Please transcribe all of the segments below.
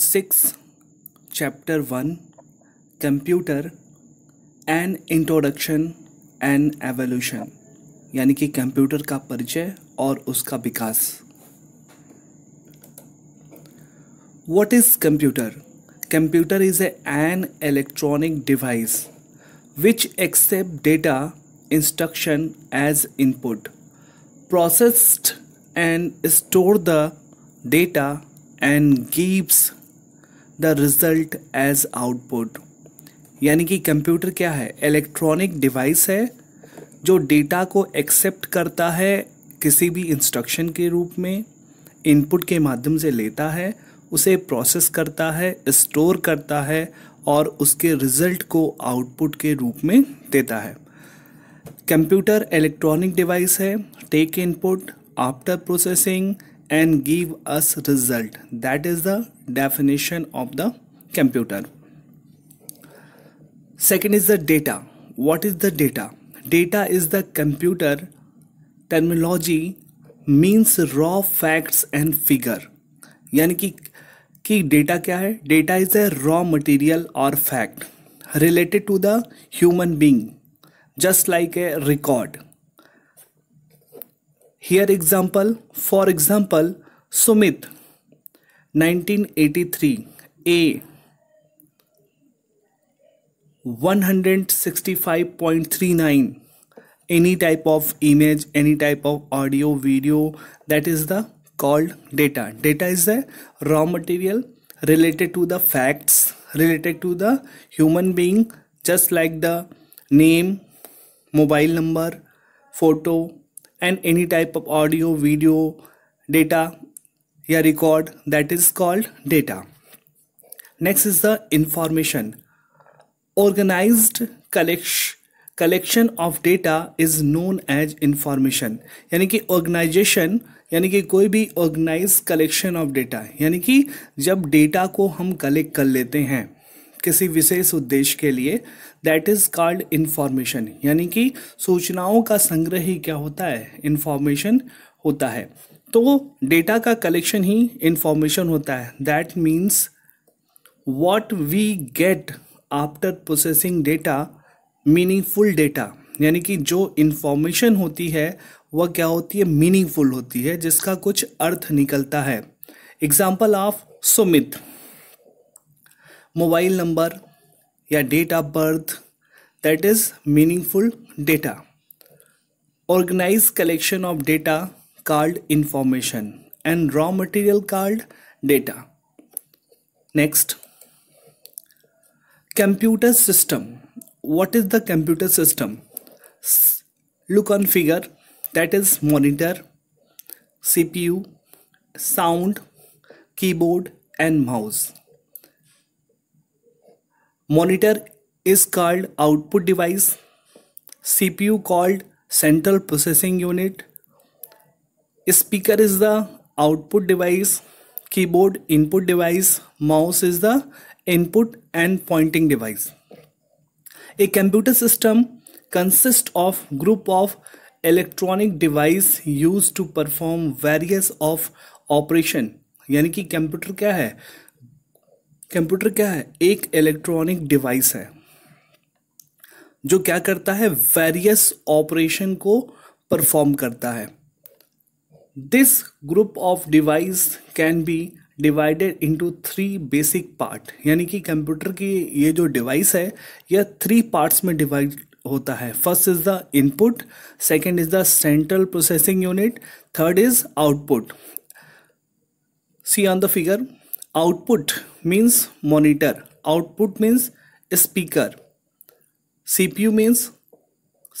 Six chapter one computer and introduction and evolution यानी कि computer का परिचय और उसका विकास what is computer computer is an electronic device which accept data instruction as input processed and store the data and gives the result as output यानी कि computer क्या है इलेक्ट्रॉनिक डिवाइस है जो डेटा को एक्सेप्ट करता है किसी भी इंस्ट्रक्शन के रूप में इनपुट के माध्यम से लेता है उसे प्रोसेस करता है स्टोर करता है और उसके रिजल्ट को आउटपुट के रूप में देता है कंप्यूटर इलेक्ट्रॉनिक डिवाइस है take input after processing and give us result that is the definition of the computer second is the data what is the data data is the computer terminology means raw facts and figure यानी कि कि data क्या है data is a raw material और fact related to the human being just like a record Here example, for example, Sumit 1983 A 165.39 any type of image any type of audio video that is the called data data is the raw material related to the facts related to the human being just like the name mobile number photo and any type of audio video data या record that is called data next is the information organise collection collection of data is known as information यानी कि organisation यानी कि कोई भी organise collection of data यानी कि जब डेटा को हम कलेक्ट कर लेते हैं किसी विशेष उद्देश्य के लिए दैट इज कॉल्ड इन्फॉर्मेशन यानी कि सूचनाओं का संग्रह ही क्या होता है इन्फॉर्मेशन होता है तो डेटा का कलेक्शन ही इन्फॉर्मेशन होता है that means what we get after processing data meaningful data यानी कि जो इन्फॉर्मेशन होती है वह क्या होती है मीनिंगफुल होती है जिसका कुछ अर्थ निकलता है example of Sumit mobile number या date of birth that is meaningful data organized collection of data called information and raw material called data next computer system what is the computer system look on figure that is monitor cpu sound keyboard and mouse monitor is called output device CPU called central processing unit speaker is the output device keyboard input device mouse is the input and pointing device a computer system consist of group of electronic device use to perform various of operation यानी कि computer क्या है computer क्या है एक electronic device है जो क्या करता है वेरियस ऑपरेशन को परफॉर्म करता है this group of device can be divided into three basic part यानी कि कंप्यूटर की ये जो डिवाइस है यह थ्री पार्ट्स में डिवाइड होता है first is the input second is the central processing unit third is output see on the figure output means monitor output means speaker C P U means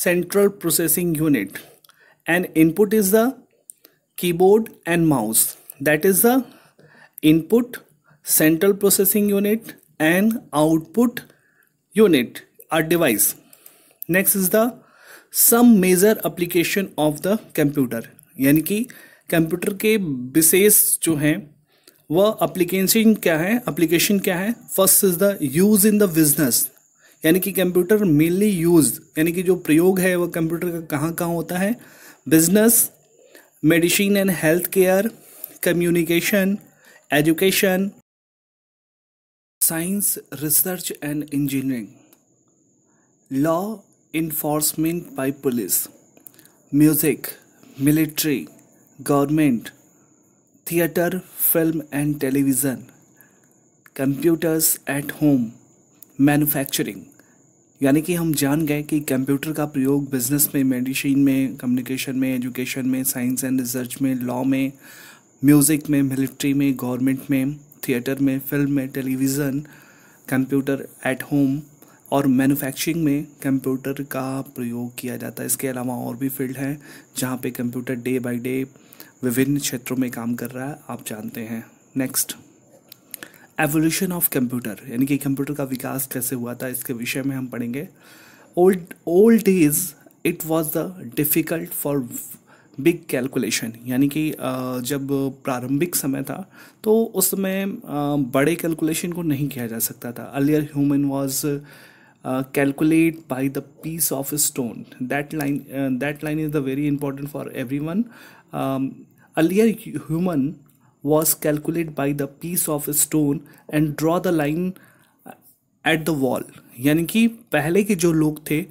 central processing unit and input is the keyboard and mouse that is the input central processing unit and output unit are device next is the some major application of the computer यानी कि computer के विशेष जो हैं वह application क्या है application क्या है first is the use in the business यानी कि कंप्यूटर मेनली यूज यानी कि जो प्रयोग है वह कंप्यूटर का कहाँ कहाँ होता है business medicine and health care communication education science research and engineering law enforcement by police music military government theatre film and television computers at home manufacturing यानी कि हम जान गए कि कंप्यूटर का प्रयोग बिजनेस में मेडिसिन में कम्युनिकेशन में एजुकेशन में साइंस एंड रिसर्च में लॉ में म्यूज़िक में मिलिट्री में गवर्नमेंट में थिएटर में फिल्म में टेलीविज़न कंप्यूटर एट होम और मैन्युफैक्चरिंग में कंप्यूटर का प्रयोग किया जाता है इसके अलावा और भी फील्ड हैं जहाँ पे कंप्यूटर डे बाय डे विभिन्न क्षेत्रों में काम कर रहा है आप जानते हैं नेक्स्ट एवोल्यूशन ऑफ कंप्यूटर यानी कि कंप्यूटर का विकास कैसे हुआ था इसके विषय में हम पढ़ेंगे old old days it was the difficult for big calculation यानी कि जब प्रारंभिक समय था तो उस समय बड़े कैलकुलेशन को नहीं किया जा सकता था earlier human was calculate by the piece of stone that line that line is the very important for everyone Um, earlier, human was calculated by the piece of stone and draw the line uh, at the wall यानी कि पहले के जो लोग थे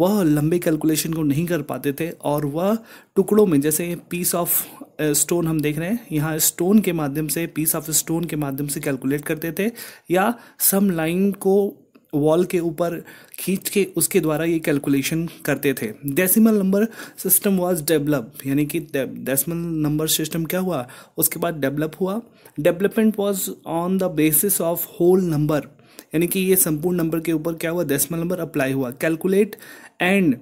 वह लंबे calculation को नहीं कर पाते थे और वह टुकड़ों में जैसे पीस ऑफ स्टोन हम देख रहे हैं यहाँ स्टोन के माध्यम से पीस ऑफ स्टोन के माध्यम से कैलकुलेट करते थे या सम लाइन को वॉल के ऊपर खींच के उसके द्वारा ये कैलकुलेशन करते थे decimal number system was develop यानी कि डेसिमल नंबर सिस्टम क्या हुआ उसके बाद डेवलप हुआ development was on the basis of whole number यानी कि ये संपूर्ण नंबर के ऊपर क्या हुआ डेसिमल नंबर अप्लाई हुआ calculate and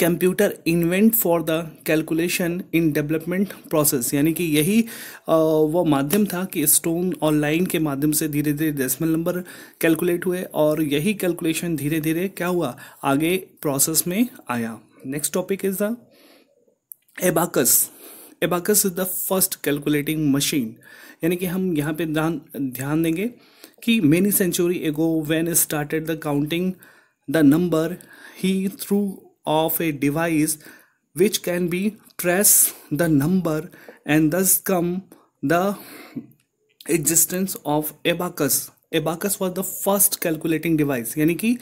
computer invent for the calculation in development process यानी कि यही वो माध्यम था कि स्टोन और लाइन के माध्यम से धीरे धीरे डेसिमल नंबर कैलकुलेट हुए और यही कैलकुलेशन धीरे धीरे क्या हुआ आगे प्रोसेस में आया next topic is the abacus abacus is the first calculating machine यानी कि हम यहाँ पे ध्यान ध्यान देंगे कि many century ago when started the counting the number ही through of a device which can be trace the number and thus come the existence of abacus abacus was the first calculating device यानी कि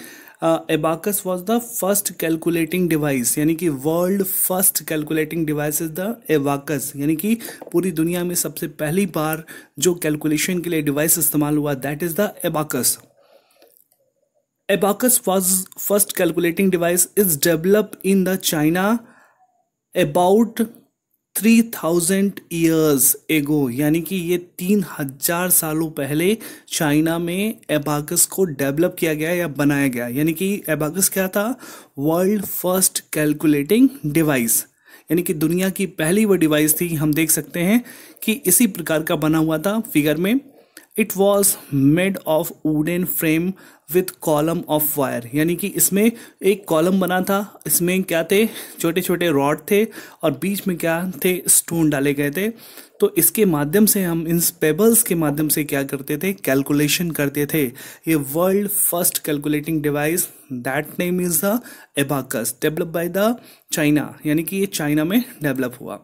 abacus was the first calculating device यानी कि world first calculating device is the abacus यानी कि पूरी दुनिया में सबसे पहली बार जो कैलकुलेशन के लिए डिवाइस इस्तेमाल हुआ that is the abacus Abacus was first calculating device is developed in the China about 3000 years ago यानी कि ये 3000 सालों पहले चाइना में एबाकस को डेवलप किया गया या बनाया गया यानी कि एबाकस क्या था वर्ल्ड फर्स्ट कैलकुलेटिंग डिवाइस यानी कि दुनिया की पहली वो डिवाइस थी हम देख सकते हैं कि इसी प्रकार का बना हुआ था फिगर में it was made of wooden frame with column of wire यानी कि इसमें एक कॉलम बना था इसमें क्या थे छोटे छोटे रॉड थे और बीच में क्या थे स्टोन डाले गए थे तो इसके माध्यम से हम इन पेबल्स के माध्यम से क्या करते थे कैलकुलेशन करते थे ये world first calculating device that name is the abacus develop by the China यानी कि ये चाइना में डेवलप हुआ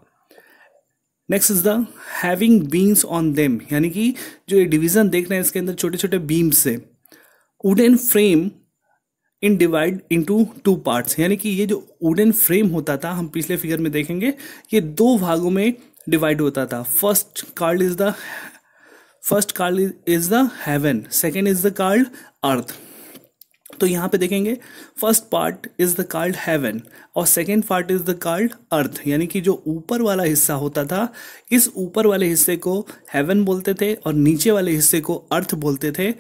next is the having beams on them यानी कि जो ये डिवीजन देख रहे हैं इसके अंदर छोटे छोटे बीम्स से wooden frame in divide into two parts यानी कि ये जो वुडन फ्रेम होता था हम पिछले फिगर में देखेंगे ये दो भागों में डिवाइड होता था first card is the first card is the heaven second is the card earth तो यहाँ पे देखेंगे first part is the card heaven और second part is the card earth यानी कि जो ऊपर वाला हिस्सा होता था इस ऊपर वाले हिस्से को हेवन बोलते थे और नीचे वाले हिस्से को अर्थ बोलते थे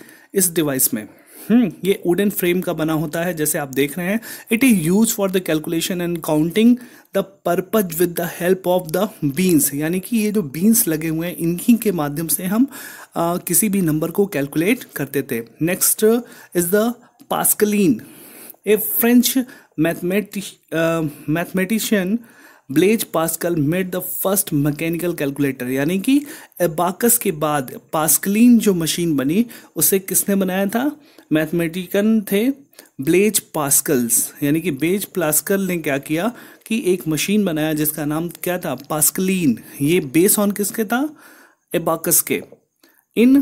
इस डिवाइस में हम्म ये वुडन फ्रेम का बना होता है जैसे आप देख रहे हैं it is use for the calculation and counting the purpose with the help of the beans यानी कि ये जो बीन्स लगे हुए हैं इनकी के माध्यम से हम आ, किसी भी नंबर को कैलकुलेट करते थे next is the Pascaline a French mathemati- mathematician Blaise Pascal made the first mechanical calculator यानी कि एबाकस के बाद पास्कलिन जो मशीन बनी उसे किसने बनाया था मैथमेटिकन थे ब्लेज पास्कल्स यानी कि बेज प्लास्कल ने क्या किया कि एक मशीन बनाया जिसका नाम क्या था पास्कलिन ये बेस ऑन किसके था एबाकस के इन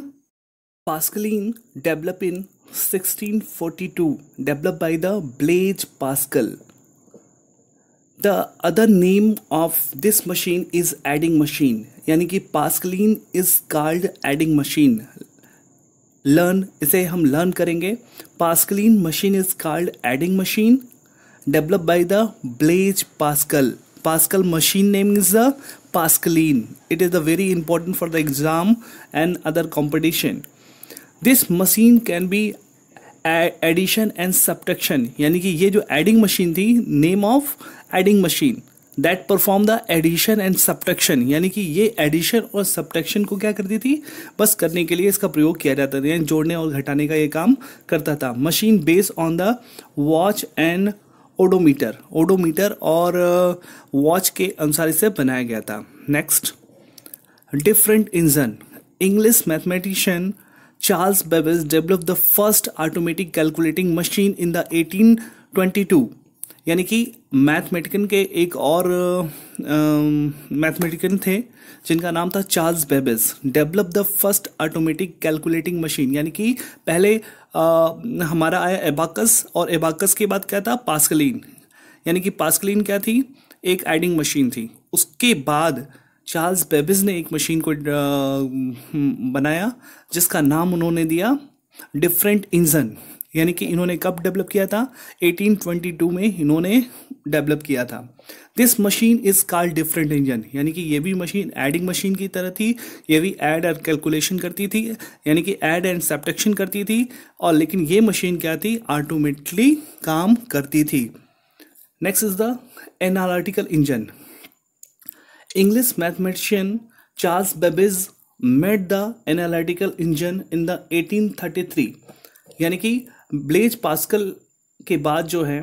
Pascaline develop in 1642 developed by the Blaise Pascal. The other name of this machine is adding machine. yani ki पास्कलिन is called adding machine learn इसे हम लर्न करेंगे Pascaline machine is called adding machine develop by the Blaise Pascal Pascal machine name is the pascaline it is the very important for the exam and other competition this machine can be addition and subtraction यानी कि ये जो adding machine थी name of adding machine that perform the addition and subtraction यानी कि ये addition और subtraction को क्या करती थी बस करने के लिए इसका प्रयोग किया जाता था यानी जोड़ने और घटाने का ये काम करता था machine based on the watch and odometer odometer और वॉच uh, के अनुसार इसे बनाया गया था next different engine English mathematician Charles Babbage developed the first automatic calculating machine in the 1822 यानी कि मैथमेटिकन के एक और मैथमेटिकन थे जिनका नाम था Charles Babbage develop the first automatic calculating machine यानी कि पहले uh, हमारा आया एबाकस और एबाकस के बाद क्या था पास्कलिन यानी कि पास्कलिन क्या थी एक एडिंग मशीन थी उसके बाद चार्ल्स बेबिज ने एक मशीन को हम्म, बनाया जिसका नाम उन्होंने दिया डिफरेंट इंजन यानी कि इन्होंने कब डेवलप किया था 1822 में इन्होंने डेवलप किया था this machine is called different engine यानी कि ये भी मशीन एडिंग मशीन की तरह थी ये भी ऐड और कैलकुलेशन करती थी यानी कि ऐड एंड सब्टेक्शन करती थी और लेकिन ये मशीन क्या थी ऑटोमेटिकली काम करती थी next is the analytical engine English mathematician Charles Babbage made the analytical engine in the 1833 यानी कि ब्लेज पास्कल के बाद जो है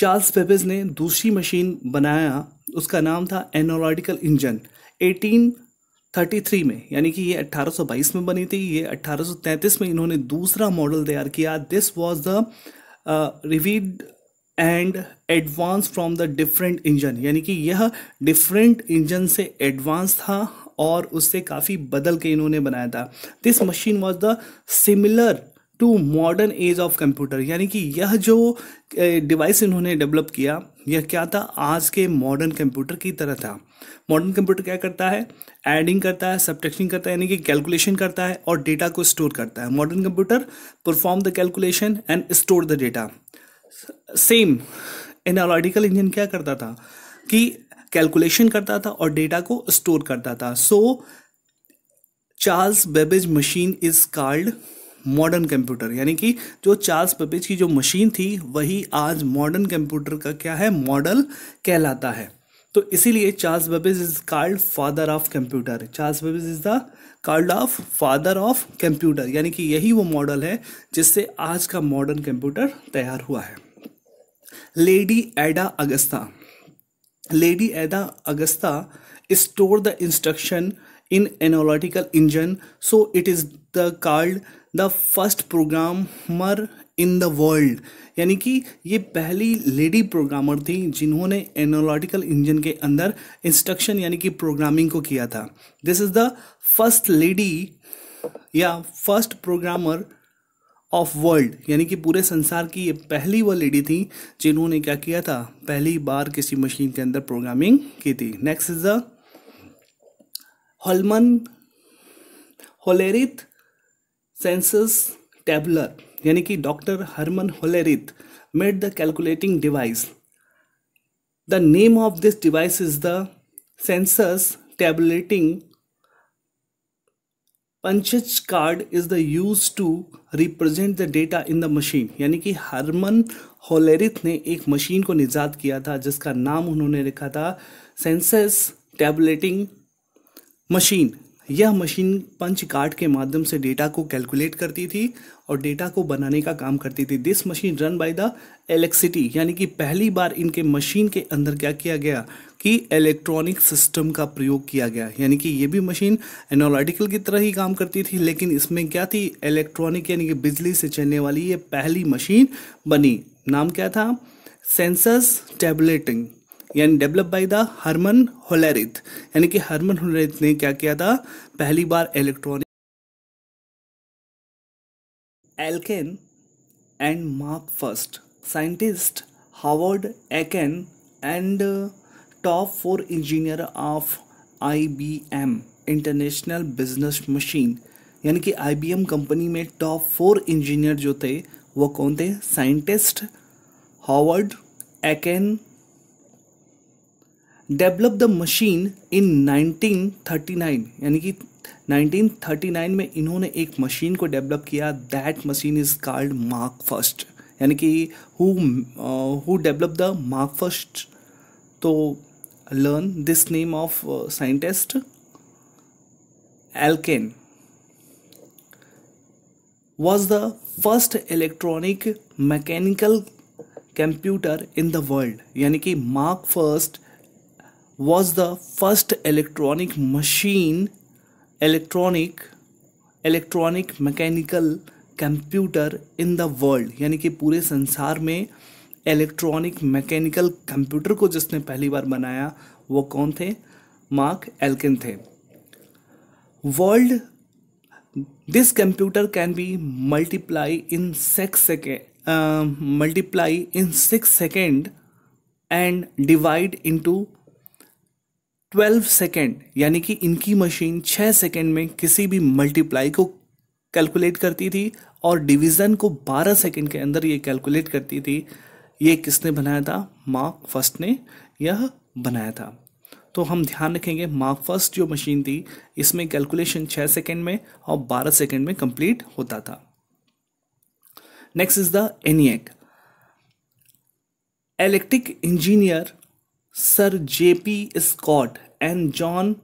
चार्ल्स बेबिज ने दूसरी मशीन बनाया उसका नाम था एनालॉजिकल इंजन 1833 में यानी कि ये 1822 में बनी थी ये 1833 में इन्होंने दूसरा मॉडल तैयार किया this was the revised and advance from the different engine यानी कि यह डिफरेंट इंजन से एडवांस था और उससे काफ़ी बदल के इन्होंने बनाया था this machine was the similar to modern age of computer यानी कि यह जो डिवाइस इन्होंने डेवलप किया यह क्या था आज के मॉडर्न कंप्यूटर की तरह था मॉडर्न कंप्यूटर क्या करता है एडिंग करता है सब्ट्रैक्शन करता है यानी कि कैलकुलेशन करता है और डेटा को स्टोर करता है modern computer perform the calculation and store the data same analogical engine क्या करता था कि कैलकुलेशन करता था और डेटा को स्टोर करता था so Charles Babbage machine is called modern computer यानी कि जो चार्ल्स बेबेज की जो मशीन थी वही आज मॉडर्न कंप्यूटर का क्या है मॉडल कहलाता है तो इसीलिए Charles Babbage is called father of computer Charles Babbage is the called of father of computer यानी कि यही वो मॉडल है जिससे आज का मॉडर्न कंप्यूटर तैयार हुआ है lady Ada Augusta lady Ada Augusta store the instruction in analytical engine so it is the called the first programmer in the world यानी कि ये पहली लेडी प्रोग्रामर थी जिन्होंने एनोलॉटिकल इंजन के अंदर इंस्ट्रक्शन यानी कि प्रोग्रामिंग को किया था this is the first lady या फर्स्ट प्रोग्रामर ऑफ वर्ल्ड यानी कि पूरे संसार की ये पहली वो लेडी थी जिन्होंने क्या किया था पहली बार किसी मशीन के अंदर प्रोग्रामिंग की थी next is the Herman Hollerith census tabulator यानी कि doctor Herman Hollerith made the calculating device the name of this device is the census tabulating punched card is the use to represent the data in the machine यानी कि Herman Hollerith ने एक machine को निजात किया था जिसका नाम उन्होंने लिखा था सेंसेस टैबलेटिंग मशीन यह मशीन पंच कार्ड के माध्यम से डेटा को कैलकुलेट करती थी और डेटा को बनाने का काम करती थी this machine run by the electricity यानी कि पहली बार इनके मशीन के अंदर क्या किया गया कि इलेक्ट्रॉनिक सिस्टम का प्रयोग किया गया यानी कि ये भी मशीन एनालिटिकल की तरह ही काम करती थी लेकिन इसमें क्या थी इलेक्ट्रॉनिक यानी कि बिजली से चलने वाली ये पहली मशीन बनी नाम क्या था सेंसर्स टैबलेटिंग यानी develop by the Herman Hollerith यानी कि हरमन होलेरित ने क्या किया था पहली बार electronic Aiken and Mark first scientist Howard Aiken and top four engineer of IBM International Business Machine यानी कि आईबीएम कंपनी में टॉप फोर इंजीनियर जो थे वो कौन थे scientist Howard Aiken develop the machine in 1939 यानी कि 1939 में इन्होंने एक मशीन को डेवलप किया that machine is called Mark first यानी कि who develop the Mark first तो learn this name of scientist Aiken was the first electronic mechanical computer in the world यानी कि Mark first was the first electronic machine electronic electronic mechanical computer in the world यानी कि पूरे संसार में electronic mechanical computer को जिसने पहली बार बनाया वो कौन थे मार्क एल्किन थे world this computer can be multiply in six second multiply in six second and divide into 12 second यानी कि इनकी मशीन 6 सेकेंड में किसी भी मल्टीप्लाई को कैलकुलेट करती थी और डिवीज़न को 12 सेकेंड के अंदर ये कैलकुलेट करती थी ये किसने बनाया था मार्क फर्स्ट ने यह बनाया था तो हम ध्यान रखेंगे मार्क फर्स्ट जो मशीन थी इसमें कैलकुलेशन 6 सेकेंड में और 12 सेकेंड में कंप्लीट होता था next is the ENIAC electric engineer sir J P Scott and John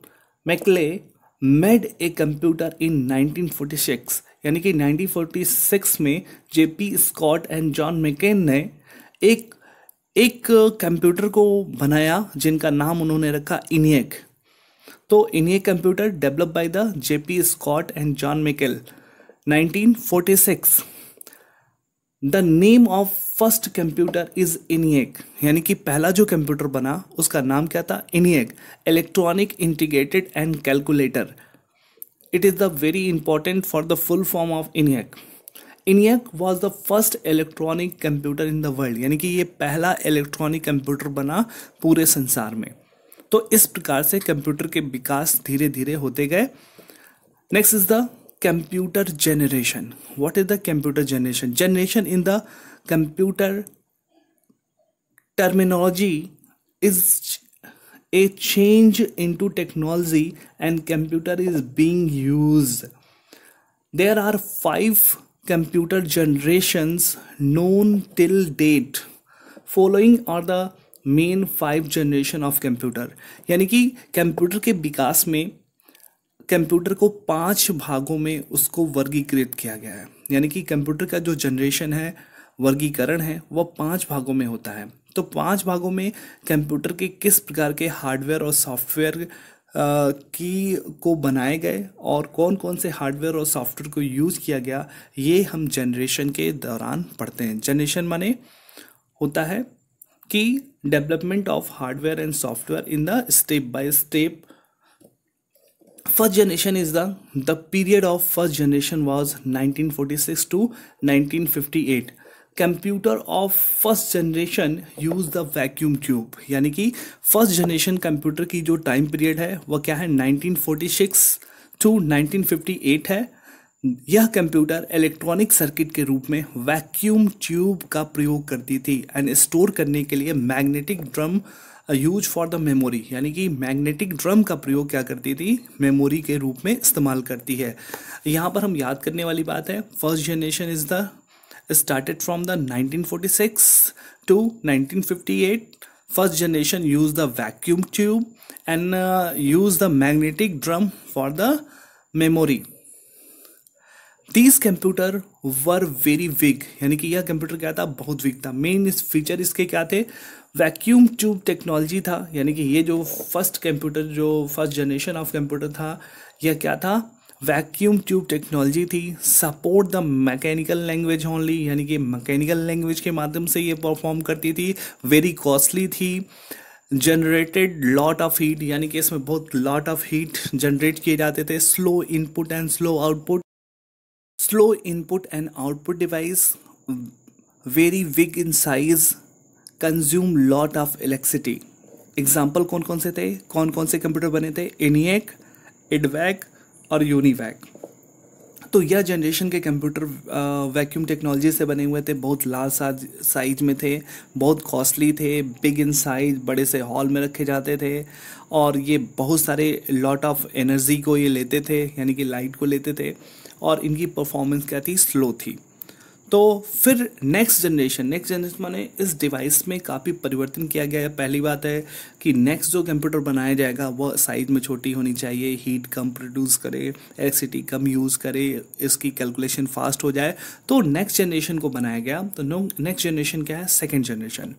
Mauchly made a computer in 1946 यानी कि 1946 में जेपी स्कॉट एंड जॉन मैकेन ने एक एक कंप्यूटर को बनाया जिनका नाम उन्होंने रखा इनियक तो ENIAC computer develop by the J P Scott and John Mauchly 1946 the name of first computer is ENIAC यानी कि पहला जो कंप्यूटर बना उसका नाम क्या था ENIAC electronic integrated and calculator it is the very important for the full form of ENIAC ENIAC was the first electronic computer in the world यानी कि ये पहला इलेक्ट्रॉनिक कंप्यूटर बना पूरे संसार में तो इस प्रकार से कंप्यूटर के विकास धीरे धीरे होते गए next is the computer generation what is the computer generation generation in the computer terminology is a change in to technology and computer is being use there are five computer generations known till date following are the main five generation of computer यानी कि computer के विकास में computer को पांच भागों में उसको वर्गीकृत किया गया है यानी कि कंप्यूटर का जो जनरेशन है वर्गीकरण है वह पांच भागों में होता है तो पांच भागों में कंप्यूटर के किस प्रकार के हार्डवेयर और सॉफ्टवेयर की को बनाए गए और कौन कौन से हार्डवेयर और सॉफ्टवेयर को यूज़ किया गया ये हम जनरेशन के दौरान पढ़ते हैं जनरेशन माने होता है कि development of hardware and software in the step by step the period of first the was nineteen forty six to 1946 fifty 1958 computer of first generation use the vacuum tube यानी कि फर्स्ट जनरेशन कंप्यूटर की जो time period है वह क्या है six to eight है यह कंप्यूटर इलेक्ट्रॉनिक सर्किट के रूप में वैक्यूम ट्यूब का प्रयोग करती थी एंड स्टोर करने के लिए magnetic drum use for the memory यानी कि मैग्नेटिक ड्रम का प्रयोग क्या करती थी मेमोरी के रूप में इस्तेमाल करती है यहाँ पर हम याद करने वाली बात है first generation is the started from the nineteen forty six to nineteen fifty eight first generation use the vacuum tube and use the magnetic drum for the memory these computer were very weak यानी कि यह computer क्या था बहुत week था main इस feature इसके क्या थे वैक्यूम ट्यूब टेक्नोलॉजी था यानी कि ये जो फर्स्ट कंप्यूटर जो फर्स्ट जनरेशन ऑफ कंप्यूटर था यह क्या था वैक्यूम ट्यूब टेक्नोलॉजी थी support the mechanical language only यानी कि मैकेनिकल लैंग्वेज के माध्यम से ये परफॉर्म करती थी वेरी कॉस्टली थी जनरेटेड लॉट ऑफ हीट यानी कि इसमें बहुत लॉट ऑफ हीट जनरेट किए जाते थे slow input and slow output slow input and output device very big in size consume lot of electricity example कौन कौन से थे कौन कौन से कंप्यूटर बने थे एनिएक एडवैक e e और यूनिवैक तो यह जनरेशन के कंप्यूटर वैक्यूम टेक्नोलॉजी से बने हुए थे बहुत लार्ज साइज में थे बहुत कॉस्टली थे बिग इन साइज बड़े से हॉल में रखे जाते थे और ये बहुत सारे लॉट ऑफ एनर्जी को ये लेते थे यानी कि लाइट को लेते थे और इनकी परफॉर्मेंस क्या थी स्लो थी तो फिर नेक्स्ट जनरेशन नेक्स्ट जनरेशन माने इस डिवाइस में काफ़ी परिवर्तन किया गया है पहली बात है कि नेक्स्ट जो कंप्यूटर बनाया जाएगा वह साइज में छोटी होनी चाहिए हीट कम प्रोड्यूस करे इलेक्ट्रिसिटी कम यूज़ करे इसकी कैलकुलेशन फास्ट हो जाए तो नेक्स्ट जनरेशन को बनाया गया तो नेक्स्ट जनरेशन क्या है second generation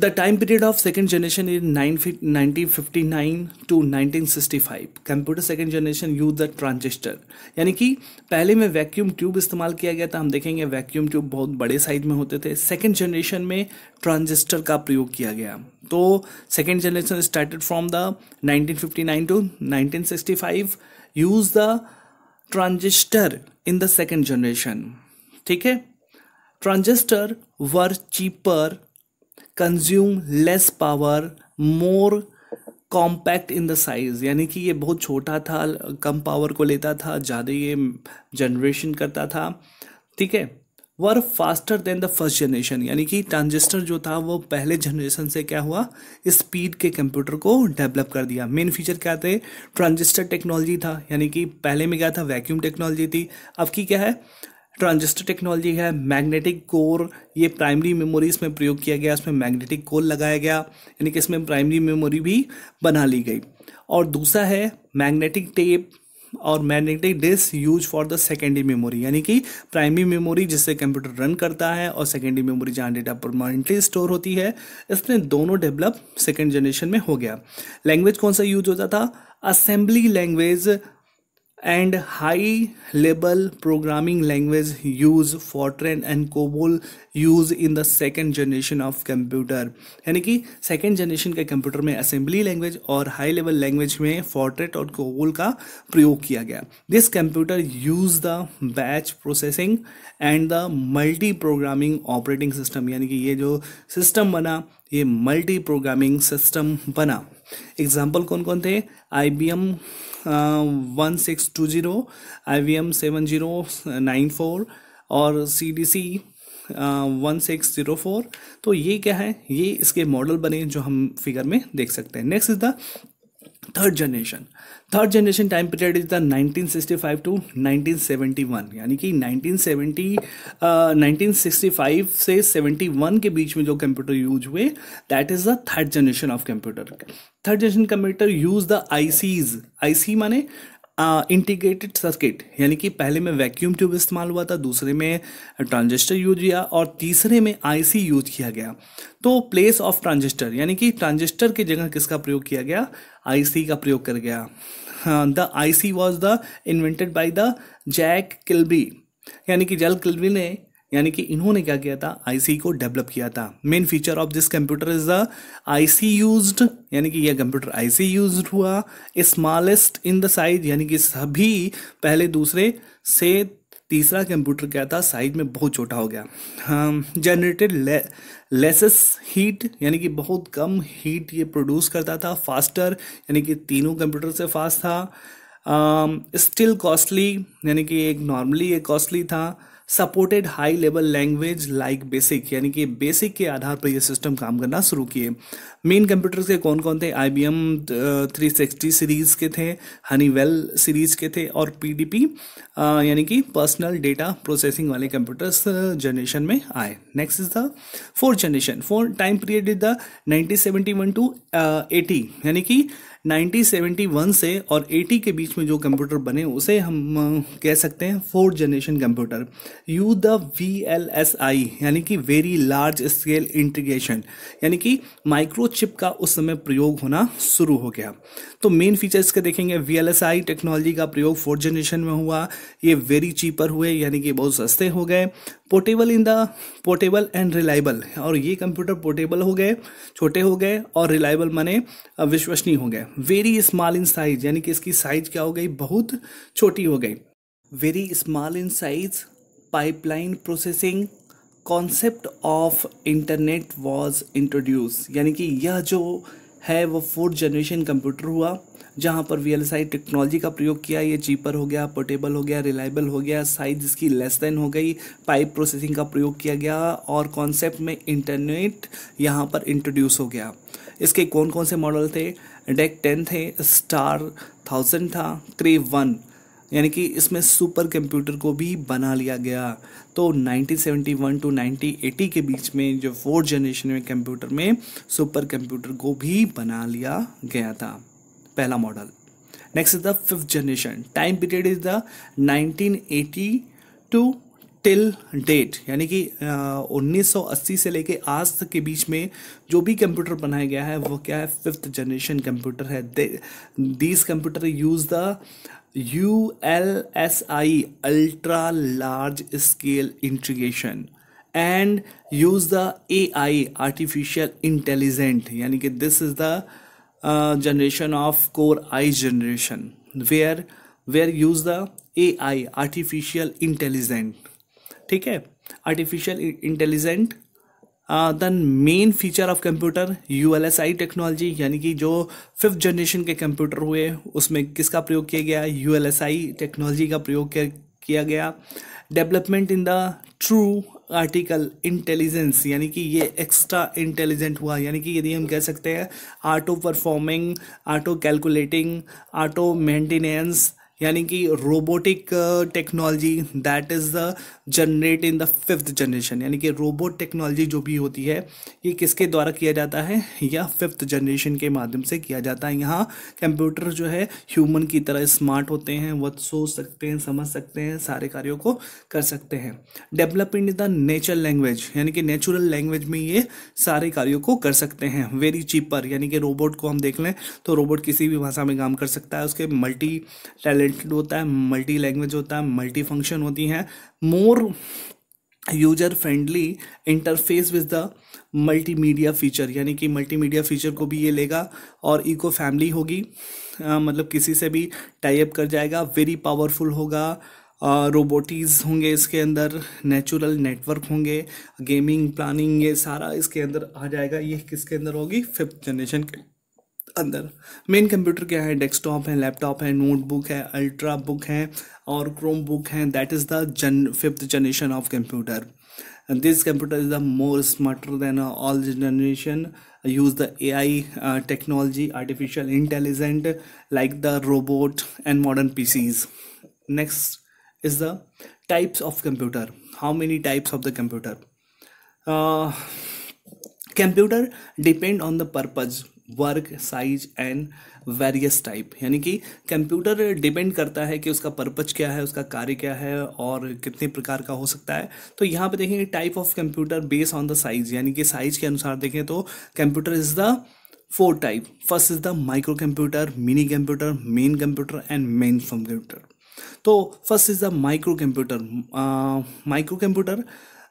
the time period of generation is nine nineteen fifty nine to nineteen sixty five computer second generation use the transistor यानी कि पहले में वैक्यूम ट्यूब इस्तेमाल किया गया था हम देखेंगे वैक्यूम ट्यूब बहुत बड़े साइज में होते थे सेकेंड जनरेशन में ट्रांजिस्टर का प्रयोग किया गया तो second generation started from the nineteen fifty nine to nineteen sixty five use the transistor in the second generation ठीक है transistor were cheaper consume less power more compact in the size यानी कि ये बहुत छोटा था कम पावर को लेता था ज़्यादा ये जनरेशन करता था ठीक है were faster than the first generation यानी कि ट्रांजिस्टर जो था वो पहले जनरेशन से क्या हुआ स्पीड के कंप्यूटर को डेवलप कर दिया मेन फीचर क्या थे ट्रांजिस्टर टेक्नोलॉजी था यानी कि पहले में क्या था वैक्यूम टेक्नोलॉजी थी अब की क्या है ट्रांजिस्टर टेक्नोलॉजी है मैग्नेटिक कोर ये प्राइमरी मेमोरी इसमें प्रयोग किया गया इसमें मैग्नेटिक कोर लगाया गया यानी कि इसमें प्राइमरी मेमोरी भी बना ली गई और दूसरा है मैग्नेटिक टेप और magnetic disk use for the secondary memory यानी कि प्राइमरी मेमोरी जिससे कंप्यूटर रन करता है और सेकेंडरी मेमोरी जहाँ डेटा परमानेंटली स्टोर होती है इसमें दोनों डेवलप सेकेंड जनरेशन में हो गया लैंग्वेज कौन सा यूज होता था assembly language and high level programming language use fortran and cobol use in the second generation of computer यानी कि सेकेंड जनरेशन के कंप्यूटर में असेंबली लैंग्वेज और हाई लेवल लैंग्वेज में फोर्ट्रेट और कोबोल का प्रयोग किया गया this computer use the batch processing and the multi programming operating system यानी कि ये जो सिस्टम बना ये मल्टी प्रोग्रामिंग सिस्टम बना एग्जाम्पल कौन कौन थे I B M one six two zero I V M seven zero nine four और C D C one six zero four तो ये क्या है ये इसके मॉडल बने जो हम फिगर में देख सकते हैं next is the third generation third generation time period is the 1965 to 1971 यानी कि 1970 uh, से 71 के बीच में जो कंप्यूटर यूज हुए that is the third generation of computer third generation computer use the ICs IC माने इंटीग्रेटेड सर्किट यानी कि पहले में वैक्यूम ट्यूब इस्तेमाल हुआ था दूसरे में ट्रांजिस्टर यूज किया और तीसरे में आईसी यूज किया गया तो प्लेस ऑफ ट्रांजिस्टर यानी कि ट्रांजिस्टर की जगह किसका प्रयोग किया गया आईसी का प्रयोग कर गया the IC was the invented by the Jack Kilby यानी कि जल किल्बी ने यानी कि इन्होंने क्या किया था आईसी को डेवलप किया था main feature of this computer is the IC used यानी कि यह कंप्यूटर आईसी यूज्ड हुआ स्मॉलेस्ट इन द साइज यानी कि सभी पहले दूसरे से तीसरा कंप्यूटर क्या था साइज में बहुत छोटा हो गया जनरेटेड लेसेस हीट यानी कि बहुत कम हीट ये प्रोड्यूस करता था फास्टर यानी कि तीनों कंप्यूटर से फास्ट था स्टिल um, कॉस्टली यानी कि एक नॉर्मली ये कॉस्टली था supported high level language like BASIC यानी कि बेसिक के आधार पर यह सिस्टम काम करना शुरू किए मेन कंप्यूटर्स के कौन कौन थे I B M three sixty series के थे हनीवेल सीरीज के थे और पी डी पी यानी कि पर्सनल डेटा प्रोसेसिंग वाले कंप्यूटर्स जनरेशन में आए next is the fourth generation four time period is the nineteen seventy one to eighty यानी कि 1971 से और 80 के बीच में जो कंप्यूटर बने उसे हम कह सकते हैं fourth generation computer use the V L S I यानी कि वेरी लार्ज स्केल इंटीग्रेशन यानी कि माइक्रोचिप का उस समय प्रयोग होना शुरू हो गया तो मेन फीचर्स के देखेंगे V L S I technology का प्रयोग फोर्थ जनरेशन में हुआ ये वेरी चीपर हुए यानी कि बहुत सस्ते हो गए portable in the portable and reliable और ये कंप्यूटर पोर्टेबल हो गए छोटे हो गए और रिलायबल माने विश्वसनीय हो गए वेरी स्मॉल इन साइज यानी कि इसकी साइज क्या हो गई बहुत छोटी हो गई very small in size pipeline processing concept of internet was introduce यानी कि यह जो है वो फोर्थ जनरेशन कंप्यूटर हुआ जहाँ पर वी टेक्नोलॉजी का प्रयोग किया ये चीपर हो गया पोर्टेबल हो गया रिलायबल हो गया साइज इसकी लेस देन हो गई पाइप प्रोसेसिंग का प्रयोग किया गया और कॉन्सेप्ट में इंटरनेट यहाँ पर इंट्रोड्यूस हो गया इसके कौन कौन से मॉडल थे डेक टेन थे स्टार थाउजेंड था क्रे वन यानी कि इसमें सुपर कंप्यूटर को भी बना लिया गया तो 1971 टू 1980 के बीच में जो फोर्थ जनरेशन में कंप्यूटर में सुपर कंप्यूटर को भी बना लिया गया था पहला model next is the fifth generation time period is the 1980 to till date यानी कि उन्नीस uh, 1980 से लेके आज तक के बीच में जो भी कंप्यूटर बनाया गया है वो क्या है फिफ्थ जनरेशन कंप्यूटर है these computer use the U L S I ultra large scale integration and use the A I artificial intelligent यानी कि this is the generation of core I generation where where use the A I artificial intelligent ठीक है artificial intelligent then main feature of computer U L S I technology यानी कि जो fifth generation के computer हुए उसमें किसका प्रयोग किया गया U L S I technology का प्रयोग किया गया development in the true article intelligence यानी कि ये एक्स्ट्रा इंटेलिजेंट हुआ यानी कि यदि हम कह सकते हैं auto performing auto calculating auto maintenance यानी कि robotic technology that is the generate in the fifth generation यानी कि रोबोट टेक्नोलॉजी जो भी होती है ये किसके द्वारा किया जाता है या फिफ्थ जनरेशन के माध्यम से किया जाता है यहाँ कंप्यूटर जो है ह्यूमन की तरह स्मार्ट होते हैं वह सोच सकते हैं समझ सकते हैं सारे कार्यों को कर सकते हैं develop in the natural language यानी कि नेचुरल लैंग्वेज में ये सारे कार्यों को कर सकते हैं वेरी चीपर यानी कि रोबोट को हम देख लें तो रोबोट किसी भी भाषा में काम कर सकता है उसके मल्टी टैलेंट ओरिएंटेड होता है मल्टी लैंग्वेज होता है मल्टी फंक्शन होती हैं more user friendly interface with the multimedia feature यानी कि मल्टीमीडिया फीचर को भी ये लेगा और इको फैमिली होगी आ, मतलब किसी से भी टाइप कर जाएगा वेरी पावरफुल होगा रोबोटिज होंगे इसके अंदर नेचुरल नेटवर्क होंगे गेमिंग प्लानिंग ये सारा इसके अंदर आ जाएगा ये किसके अंदर होगी फिफ्थ जनरेशन के अंदर मेन कंप्यूटर क्या है डेस्कटॉप है लैपटॉप है नोटबुक है अल्ट्रा बुक है और क्रोम बुक है that is the gen fifth generation of computer this computer is the more smarter than all generation use the A I technology artificial intelligent like the robot and modern PCs next is the types of computer how many types of the computer computer depend on the purpose work size and various type यानी कि computer depend करता है कि उसका purpose क्या है उसका कार्य क्या है और कितने प्रकार का हो सकता है तो यहाँ पे देखेंगे type of computer base on the size यानी कि साइज के अनुसार देखें तो computer is the four type first is the micro computer mini computer main computer and main form computer तो first is the micro computer micro computer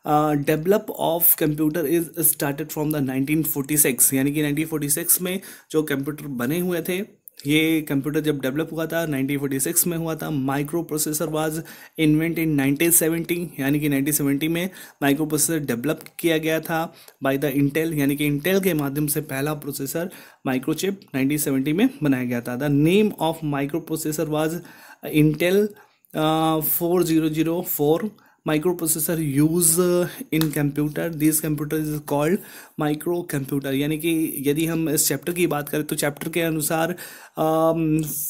develop of computer is started from the 1946 यानी कि 1946 में जो computer बने हुए थे ये computer जब डेवलप हुआ था 1946 में हुआ था micro processor was invent in 1970 यानी कि 1970 में माइक्रो प्रोसेसर डेवलप किया गया था बाय द इंटेल यानी कि इंटेल के माध्यम से पहला प्रोसेसर माइक्रोचिप 1970 में बनाया गया था the name of micro processor was Intel four zero zero four microprocessor use in computer this computer is called micro computer यानी कि यदि हम इस चैप्टर की बात करें तो चैप्टर के अनुसार um,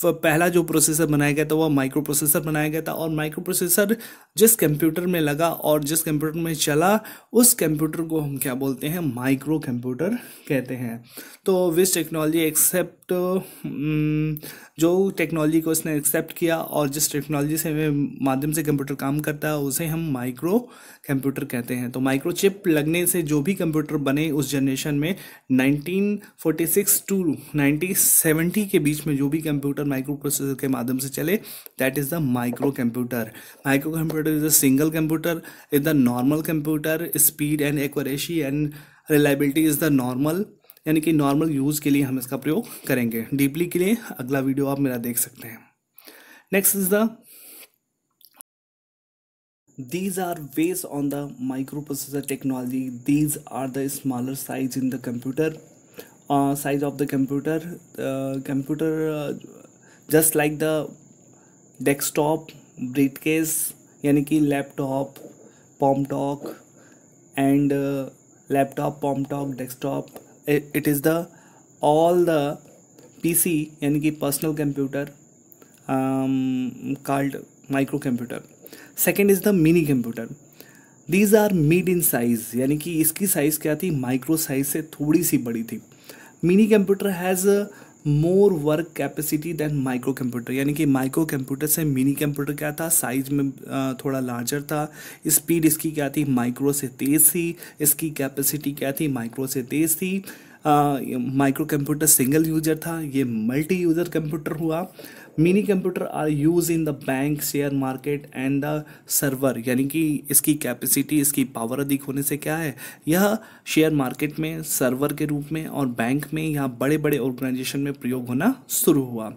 पहला जो प्रोसेसर बनाया गया था वह माइक्रो प्रोसेसर बनाया गया था और माइक्रो प्रोसेसर जिस कंप्यूटर में लगा और जिस कंप्यूटर में चला उस कंप्यूटर को हम क्या बोलते हैं माइक्रो कंप्यूटर कहते हैं तो विस टेक्नोलॉजी एक्सेप्ट जो टेक्नोलॉजी को उसने एक्सेप्ट किया और जिस टेक्नोलॉजी से माध्यम से कंप्यूटर काम करता है उसे हम हम माइक्रो कंप्यूटर कहते हैं तो माइक्रोचिप लगने से जो भी कंप्यूटर बने उस जनरेशन में 1946 टू 1970 के बीच में जो भी कंप्यूटर माइक्रो प्रोसेसर के माध्यम से चले that is the micro computer micro computer is a single computer is the normal computer speed and accuracy and reliability is the normal यानी कि नॉर्मल यूज़ के लिए हम इसका प्रयोग करेंगे डीपली के लिए अगला वीडियो आप मेरा देख सकते हैं next is the these are based on the microprocessor technology these are the smaller size in the computer uh, size of the computer uh, computer uh, just like the desktop briefcase यानी laptop, palm talk and uh, laptop, palm पॉम desktop. It is the all the PC, the personal computer, um, called microcomputer. Second is the mini computer these are Mead in size यानी कि इसकी size क्या थी micro size से थोड़ी सी बड़ी थी mini computer has more work capacity than micro computer यानी कि माइक्रो कंप्यूटर से मिनी कंप्यूटर क्या था साइज में थोड़ा लार्जर था स्पीड इसकी क्या थी माइक्रो से तेज़ थी इसकी कैपेसिटी क्या थी माइक्रो से तेज़ थी माइक्रो कंप्यूटर सिंगल यूजर था ये मल्टी यूजर कंप्यूटर हुआ mini computer are use in the bank share market and the server यानी कि इसकी कैपेसिटी इसकी पावर अधिक होने से क्या है यह शेयर मार्केट में सर्वर के रूप में और बैंक में यहाँ बड़े बड़े ऑर्गेनाइजेशन में प्रयोग होना शुरू हुआ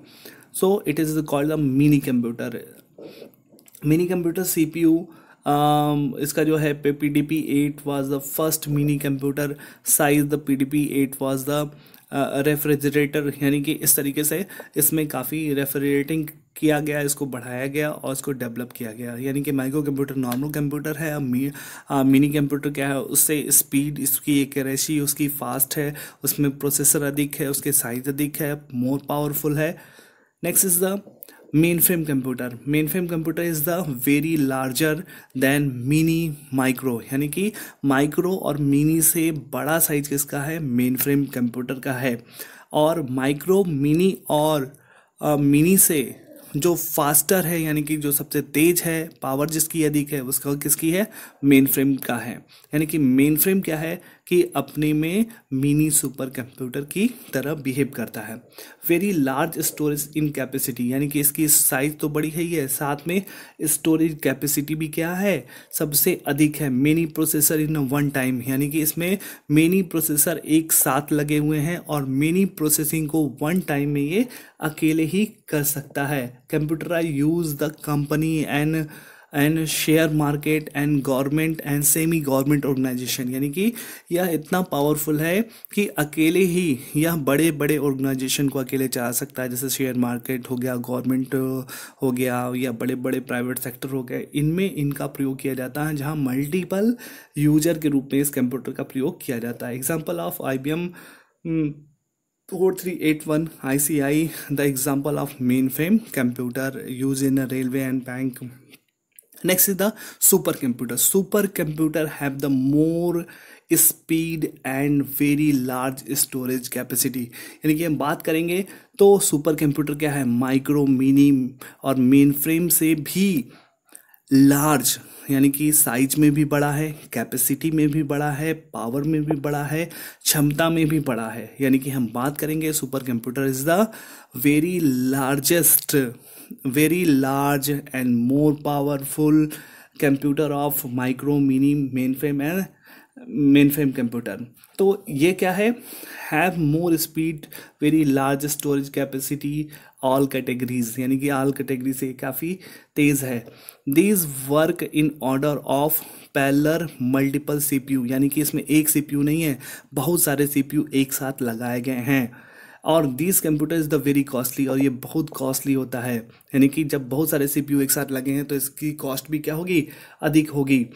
so it is called the mini computer mini computer C P U इसका जो है P D P eight was the first mini computer size the P D P eight was the refrigerator यानी कि इस तरीके से इसमें काफ़ी रेफ्रिजरेटिंग किया गया इसको बढ़ाया गया और इसको डेवलप किया गया यानी कि माइक्रो कंप्यूटर नॉर्मल कंप्यूटर है मी, आ, मिनी कंप्यूटर क्या है उससे स्पीड इसकी एक रेशी उसकी फास्ट है उसमें प्रोसेसर अधिक है उसके साइज अधिक है मोर पावरफुल है next is the mainframe computer mainframe computer is the very larger than mini micro यानी कि माइक्रो और मिनी से बड़ा साइज किसका है मेन फ्रेम कंप्यूटर का है और माइक्रो मिनी और मिनी uh, से जो फास्टर है यानी कि जो सबसे तेज है पावर जिसकी अधिक है उसका किसकी है मेन फ्रेम का है यानी कि मेन फ्रेम क्या है कि अपने में मिनी सुपर कंप्यूटर की तरह बिहेव करता है very large storage in capacity यानी कि इसकी साइज तो बड़ी है ही है साथ में स्टोरेज कैपेसिटी भी क्या है सबसे अधिक है mini processor in one time यानी कि इसमें मिनी प्रोसेसर एक साथ लगे हुए हैं और मिनी प्रोसेसिंग को वन टाइम में ये अकेले ही कर सकता है computer I use the company and and share market and government and semi government organisation यानी कि यह इतना पावरफुल है कि अकेले ही यह बड़े बड़े ऑर्गेनाइजेशन को अकेले चला सकता है जैसे शेयर मार्केट हो गया गवर्नमेंट हो गया या बड़े बड़े प्राइवेट सेक्टर हो गए इनमें इनका प्रयोग किया जाता है जहाँ मल्टीपल यूजर के रूप में इस कंप्यूटर का प्रयोग किया जाता है example of I B M four three eight one I C I the example of mainframe computer use in railway and bank next is the super computer super computer have the more speed and very large storage capacity यानी कि हम बात करेंगे तो super computer क्या है micro mini और mainframe से भी लार्ज यानी कि साइज में भी बड़ा है कैपेसिटी में भी बड़ा है पावर में भी बड़ा है क्षमता में भी बड़ा है यानी कि हम बात करेंगे super computer is the very largest very large and more powerful computer of micro mini mainframe and mainframe computer तो ये क्या है have more speed very large storage capacity all categories यानी कि ऑल कैटेगरी से काफ़ी तेज़ है these work in order of parallel multiple CPU यानी कि इसमें एक सीपीयू नहीं है बहुत सारे सीपीयू एक साथ लगाए गए हैं और this computer is the very costly और ये बहुत कॉस्टली होता है यानी कि जब बहुत सारे सी एक साथ लगे हैं तो इसकी कॉस्ट भी क्या होगी अधिक होगी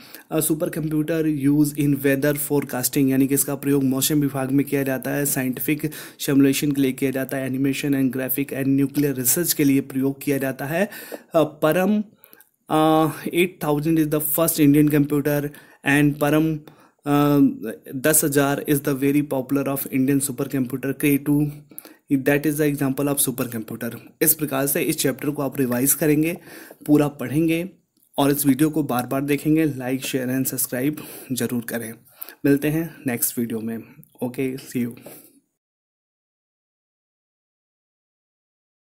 super computer use in weather forecasting यानी कि इसका प्रयोग मौसम विभाग में किया जाता है साइंटिफिक शमुलेशन के लिए किया जाता है animation and graphic and nuclear research के लिए प्रयोग किया जाता है Param eight thousand is the first Indian computer and Param Um, दस हजार is the very popular of Indian super computer के to that is the example of super computer इस प्रकार से इस चैप्टर को आप रिवाइज करेंगे पूरा पढ़ेंगे और इस वीडियो को बार बार देखेंगे लाइक शेयर एंड सब्सक्राइब जरूर करें मिलते हैं नेक्स्ट वीडियो में ओके सी यू